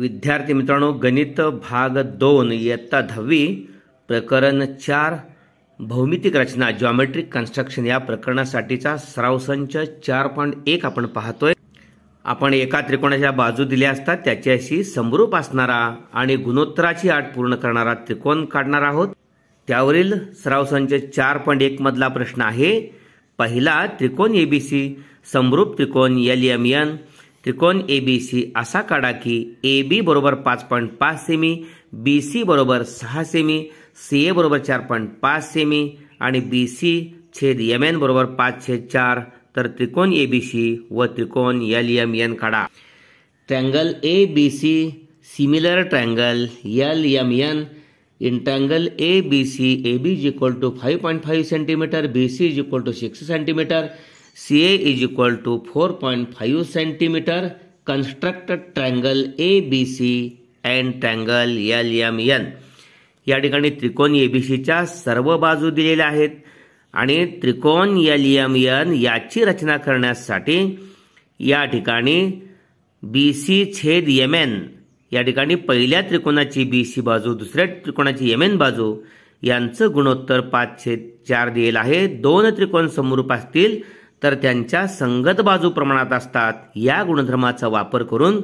विद्यार्थी मित्रांनो गणित भाग दोन इयत्ता दहावी प्रकरण चार भौमितिक रचना जॉमेट्रिक कन्स्ट्रक्शन या प्रकरणासाठीचा सराव संच चार पॉईंट एक आपण पाहतोय आपण एका त्रिकोणाच्या बाजू दिल्या असता त्याच्याशी समरूप असणारा आणि गुणोत्तराची आठ पूर्ण करणारा त्रिकोण काढणार आहोत त्यावरील सराव संच चार पॉईंट एक मधला प्रश्न आहे पहिला त्रिकोण एबीसी समरूप त्रिकोण एल त्रिकोण ए बी सी असा काढा की ए बी बरोबर पाच पॉईंट पाच सेमी बी सी बरोबर सहा सेमी सी ए बरोबर चार पॉईंट पाच सेमी आणि बी सी छेद एम एन बरोबर पाच छेद चार तर त्रिकोण ए बी सी व त्रिकोण एल एम एन काढा triangle A B C similar triangle L M N in triangle A B C A B is equal to five point five centimetre B C is equal to six centimetre C A is equal to four point five centimetre construct triangle A B C and triangle L M N या ठिकाणी त्रिकोण A B सीच्या सर्व बाजू दिलेल्या आहेत आणि त्रिकोण एल एम एन याची रचना करण्यासाठी या ठिकाणी बी सी छेद एम एन या ठिकाणी पहिल्या त्रिकोणाची बी सी बाजू दुसऱ्या त्रिकोणाची एम एन बाजू यांचं गुणोत्तर पाच छेद चार दिलेलं आहे दोन त्रिकोण समरूप असतील तर त्यांच्या संगत बाजू प्रमाणात असतात या गुणधर्माचा वापर करून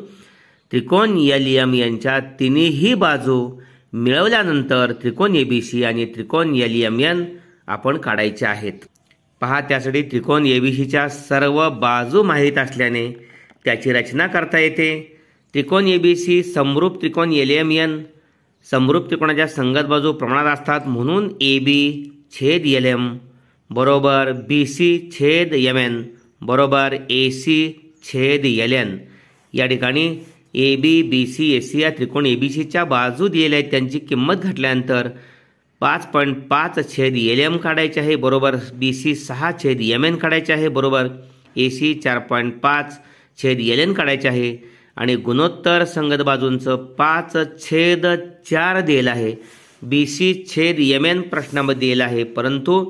त्रिकोण यलियम यांच्या तिन्ही बाजू मिळवल्यानंतर त्रिकोण ए बी सी आणि त्रिकोण यलियम यन आपण काढायचे आहेत पहा त्यासाठी त्रिकोण ए बी सीच्या सर्व बाजू माहीत असल्याने त्याची रचना करता येते त्रिकोण ए बी सी समरूप त्रिकोण एलियम यन समरूप त्रिकोणाच्या संगत बाजू प्रमाणात असतात म्हणून ए बी छेद एल एम बरोबर बी सी छेद यम एन बरोबर ए सी छेद एन या ठिकाणी A B B C A C या त्रिकोण ए बी सीच्या बाजू दिलेल्या आहेत त्यांची किंमत घटल्यानंतर पाच पॉईंट पाच छेद एल एम काढायचे आहे बरोबर बी सी सहा छेद यम एन काढायचे आहे बरोबर ए सी चार पॉईंट पाच छेद एल एन काढायचे आहे आणि गुणोत्तर संगत बाजूंचं पाच छेद चार दिलेलं आहे बी सी छेद यम एन प्रश्नामध्ये दिलेलं आहे परंतु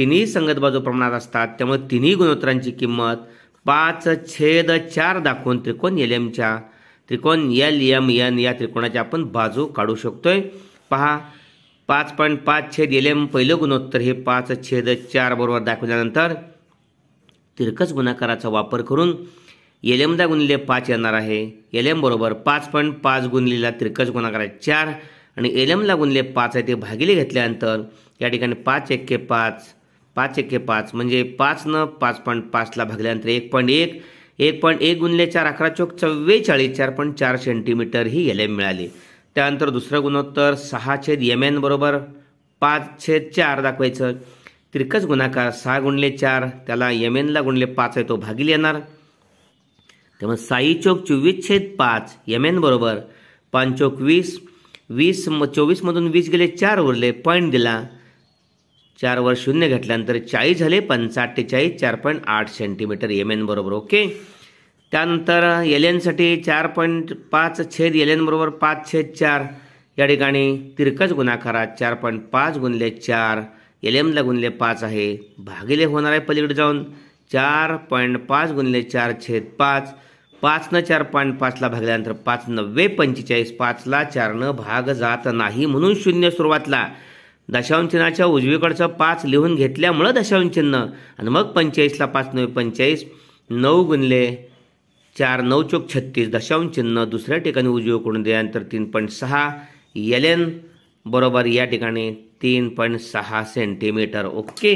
तिन्ही संगत बाजू प्रमाणात असतात त्यामुळे तिन्ही गुणोत्तरांची किंमत पाच छेद चार दाखवून त्रिकोण एल एमच्या त्रिकोण एल एम एन या त्रिकोणाच्या आपण बाजू काढू शकतोय पहा पाच पॉईंट पाच छेद एल एम पहिलं गुणोत्तर हे पाच छेद चार बरोबर दाखवल्यानंतर तिरकस गुणाकाराचा वापर करून एल एमदा गुणिले पाच येणार आहे एल एम बरोबर पाच पॉईंट पाच गुणलेला तिरकस गुणाकार चार आणि एल एमला गुणले पाच आहे ते भागिले घेतल्यानंतर या ठिकाणी पाच एक्के पाच पाच एके पाच म्हणजे पाच न पाच पॉईंट पाचला भागल्यानंतर एक पॉईंट एक एक पॉईंट एक गुणले चार अकरा चौक चव्वेचाळीस चार पॉईंट चार सेंटीमीटर ही एल एम मिळाली त्यानंतर दुसरं गुणोत्तर सहा छेद यम एन बरोबर पाच छेद चार दाखवायचं त्रिकच गुणाकार सहा गुणले चार त्याला एम एनला गुणले पाच आहे तो भागील येणार तेव्हा साई चौक चोवीस छेद पाच यम एन बरोबर पाच चौक वीस वीस चोवीसमधून वीस गेले चार उरले पॉईंट दिला चारवर शून्य घेतल्यानंतर चाळीस झाले पंचाठ्ठेचाळीस चार पॉईंट आठ सेंटीमीटर एम एन बरोबर ओके त्यानंतर एल एनसाठी चार पॉईंट पाच छेद एल एन बरोबर पाच छेद चार या ठिकाणी तिरकज गुणाकारात चार पॉईंट पाच गुणले चार एल एमला गुणले पाच आहे भागिले होणार आहे पलीकडे जाऊन चार पॉईंट पाच गुणले चार छेद पाच पाचनं चार पॉईंट पाचला भागल्यानंतर पाच नव्वे पंचेचाळीस पाचला चारनं भाग जात नाही म्हणून शून्य सुरुवातला दशांशनाच्या उजवीकडचं पाच लिहून घेतल्यामुळं दशांश चिन्ह आणि मग पंचेचाळीसला पाच नऊ पंचेचाळीस नऊ गुणले चार नऊ चोक छत्तीस दशांश चिन्ह दुसऱ्या ठिकाणी उजवीकडून दिल्यानंतर तीन पॉईंट सहा एल एन बरोबर या ठिकाणी तीन पॉईंट सहा सेंटीमीटर ओके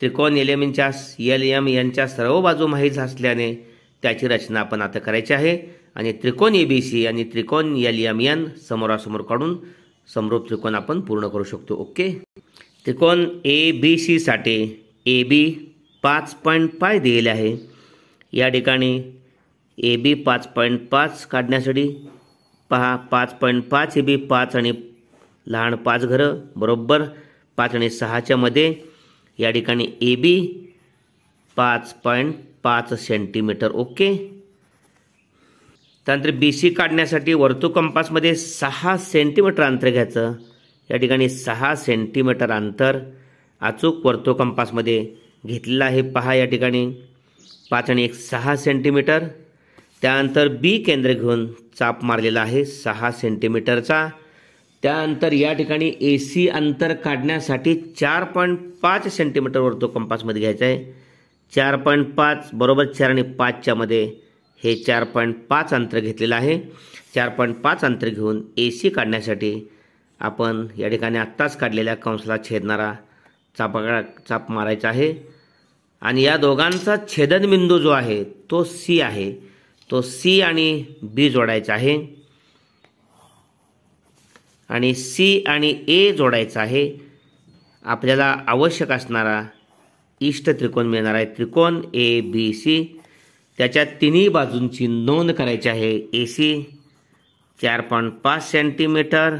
त्रिकोण एल एम यांच्या एल एम यांच्या सर्व बाजू माहीत असल्याने त्याची रचना आपण आता करायची आहे आणि त्रिकोण ए बी सी आणि त्रिकोण एल एम एन समोरासमोर काढून समरूप त्रिकोण आपण पूर्ण करू शकतो ओके त्रिकोण ए बी सीसाठी ए बी पाच पॉईंट पाय दिलेले आहे या ठिकाणी ए बी पाच पॉईंट पाच काढण्यासाठी पहा पाच पॉईंट पाच ए बी पाच आणि लहान पाच घरं बरोबर पाच आणि सहाच्या मध्ये या ठिकाणी ए बी पाच पॉईंट पाच सेंटीमीटर ओके त्यानंतर बी सी काढण्यासाठी कंपासमध्ये सहा सेंटीमीटर अंतर घ्यायचं या ठिकाणी सहा सेंटीमीटर अंतर अचूक कंपासमध्ये घेतलेलं आहे पहा या ठिकाणी पाच आणि एक सहा सेंटीमीटर त्यानंतर बी केंद्र घेऊन चाप मारलेला आहे सहा सेंटीमीटरचा त्यानंतर या ठिकाणी ए सी अंतर काढण्यासाठी चार पॉईंट पाच सेंटीमीटर वर्तू कंपासमध्ये घ्यायचं आहे चार पॉईंट पाच बरोबर चार आणि पाचच्यामध्ये हे चार पॉईंट पाच अंतर घेतलेलं आहे चार पॉईंट पाच अंतर घेऊन ए सी काढण्यासाठी आपण या ठिकाणी आत्ताच काढलेल्या कंसला छेदणारा चापाकडा चाप मारायचा आहे आणि या दोघांचा छेदनबिंदू जो आहे तो सी आहे तो सी आणि बी जोडायचा आहे आणि सी आणि ए जोडायचा आहे आपल्याला आवश्यक असणारा इष्ट त्रिकोण मिळणार आहे त्रिकोण ए बी सी त्याच्या तिन्ही बाजूंची नोंद करायची आहे ए सी चार पॉईंट पाच सेंटीमीटर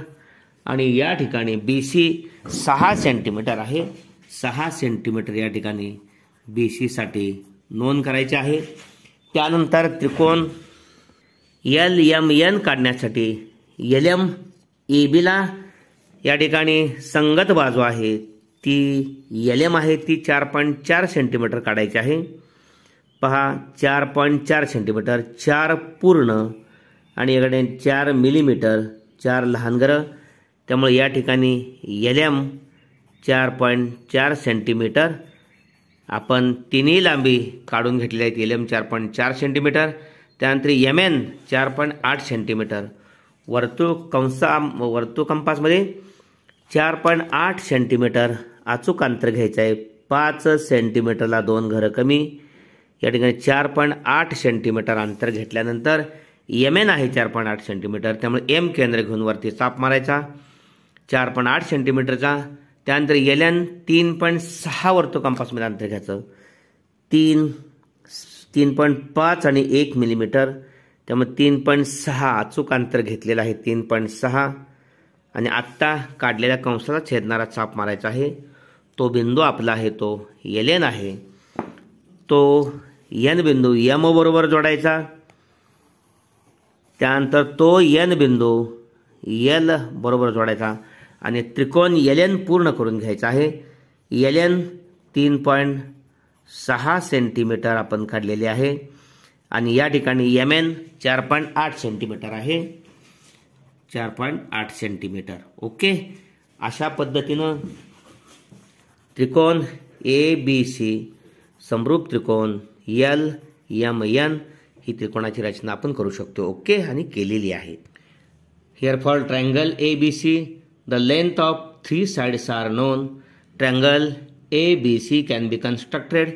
आणि या ठिकाणी बी सी सहा सेंटीमीटर आहे सहा सेंटीमीटर या ठिकाणी बी सीसाठी नोंद करायची आहे त्यानंतर त्रिकोण एल एम एन काढण्यासाठी यल एम ए बीला या ठिकाणी संगत बाजू आहे ती एल एम आहे ती चार पॉईंट चार सेंटीमीटर काढायची आहे पहा चार पॉईंट चार सेंटीमीटर चार पूर्ण आणि याकडे चार मिलीमीटर चार लहान घरं त्यामुळे या ठिकाणी एल एम चार पॉईंट चार सेंटीमीटर आपण तिन्ही लांबी काढून घेतलेल्या आहेत एल एम चार पॉईंट चार सेंटीमीटर त्यानंतर एम एन चार पॉईंट आठ सेंटीमीटर वर्तुळ कंसा वर्तुळ कंपासमध्ये चार पॉईंट आठ सेंटीमीटर अचूक अंतर घ्यायचं आहे पाच सेंटीमीटरला दोन घरं कमी या ठिकाणी चार पॉईंट आठ सेंटीमीटर अंतर घेतल्यानंतर एम एन आहे चार पॉईंट आठ सेंटीमीटर त्यामुळे एम केंद्र घेऊन वरती चाप मारायचा चार पॉईंट आठ सेंटीमीटरचा त्यानंतर एल एन तीन पॉईंट सहा कंपासमध्ये अंतर घ्यायचं तीन तीन पॉईंट पाच आणि एक मिलीमीटर त्यामुळे तीन पॉईंट सहा अचूक अंतर घेतलेलं आहे तीन पॉईंट सहा आणि आत्ता काढलेल्या कंसाला छेदणारा चाप मारायचा आहे तो बिंदू आपला आहे तो येलेन आहे तो एन बिंदू बरोबर जोडायचा त्यानंतर तो एन बिंदू यल बरोबर जोडायचा आणि त्रिकोण एन पूर्ण करून घ्यायचा आहे एन तीन पॉईंट सहा सेंटीमीटर आपण काढलेले आहे आणि या ठिकाणी यम एन चार पॉईंट आठ सेंटीमीटर आहे चार पॉईंट आठ सेंटीमीटर ओके अशा पद्धतीनं त्रिकोण ए बी सी समरूप त्रिकोण यल यम यन ही त्रिकोणाची रचना आपण करू शकतो ओके आणि केलेली आहे here for triangle A B C the length of three sides are known triangle A B C can be constructed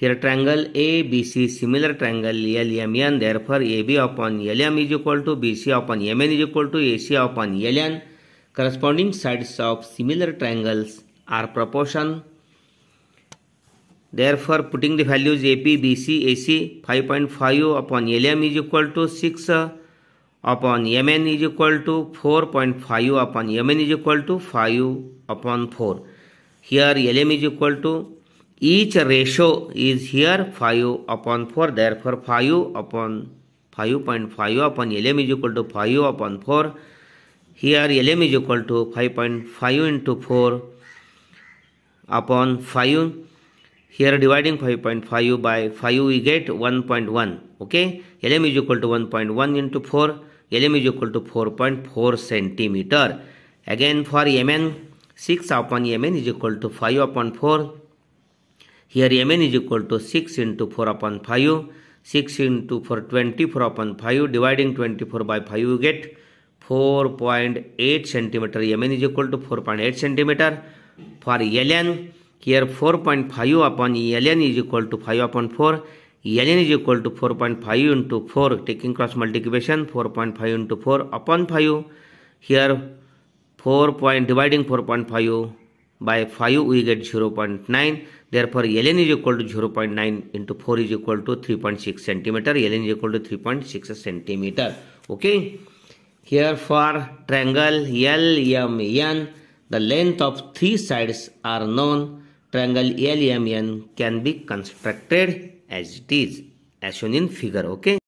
here triangle A B C similar triangle L M N therefore A B upon L M is equal to B C upon M N is equal to A C upon L N corresponding sides of similar triangles are proportion Therefore, putting the values AP, BC, AC, 5.5 upon LM is equal to 6 uh, upon MN is equal to 4.5 upon MN is equal to 5 upon 4. Here LM is equal to each ratio is here 5 upon 4. Therefore, 5 upon 5.5 upon LM is equal to 5 upon 4. Here LM is equal to 5.5 into 4 upon 5 here dividing 5.5 by 5 we get 1.1 okay lm is equal to 1.1 into 4 lm is equal to 4.4 centimeter again for mn 6 upon mn is equal to 5 upon 4 here mn is equal to 6 into 4 upon 5 6 into 4 24 upon 5 dividing 24 by 5 you get 4.8 centimeter mn is equal to 4.8 centimeter for ln here 4.5 upon ln is equal to 5 upon 4 ln is equal to 4.5 into 4 taking cross multiplication 4.5 into 4 upon 5 here 4 point dividing 4.5 by 5 we get 0.9 therefore ln is equal to 0.9 into 4 is equal to 3.6 centimeter ln is equal to 3.6 centimeter okay here for triangle l m n the length of three sides are known triangle LMN can be constructed as it is as shown in figure okay